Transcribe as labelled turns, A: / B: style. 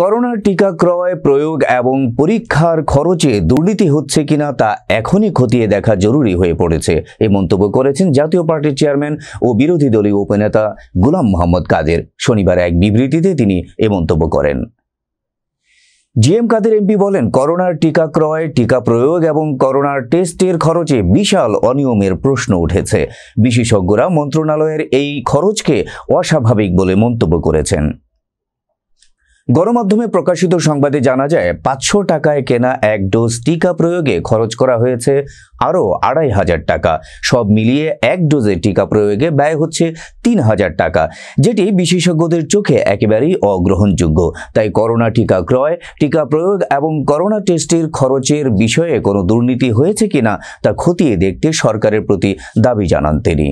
A: করোনার টিকা ক্রয় প্রয়োগ এবং পরীক্ষার খরচে দুর্নীতি হচ্ছে কিনা তা এখনই খতিয়ে দেখা জরুরি হয়ে পড়েছে এ মন্তব্য করেছেন জাতীয় পার্টির চেয়ারম্যান ও বিরোধী দলীয় উপনেতা গুলাম মোহাম্মদ কাদের শনিবার এক বিবৃতিতে তিনি এ মন্তব্য করেন জিএম কাদের এমপি বলেন করোনার টিকা ক্রয় টিকা প্রয়োগ এবং করোনার টেস্টের খরচে বিশাল অনিয়মের প্রশ্ন উঠেছে বিশেষজ্ঞরা মন্ত্রণালয়ের এই খরচকে অস্বাভাবিক বলে মন্তব্য করেছেন গণমাধ্যমে প্রকাশিত সংবাদে জানা যায় পাঁচশো টাকায় কেনা এক ডোজ টিকা প্রয়োগে খরচ করা হয়েছে আরও আড়াই হাজার টাকা সব মিলিয়ে এক ডোজে টিকা প্রয়োগে ব্যয় হচ্ছে তিন হাজার টাকা যেটি বিশেষজ্ঞদের চোখে একেবারেই অগ্রহণযোগ্য তাই করোনা টিকা ক্রয় টিকা প্রয়োগ এবং করোনা টেস্টের খরচের বিষয়ে কোনো দুর্নীতি হয়েছে কিনা তা খতিয়ে দেখতে সরকারের প্রতি দাবি জানান তিনি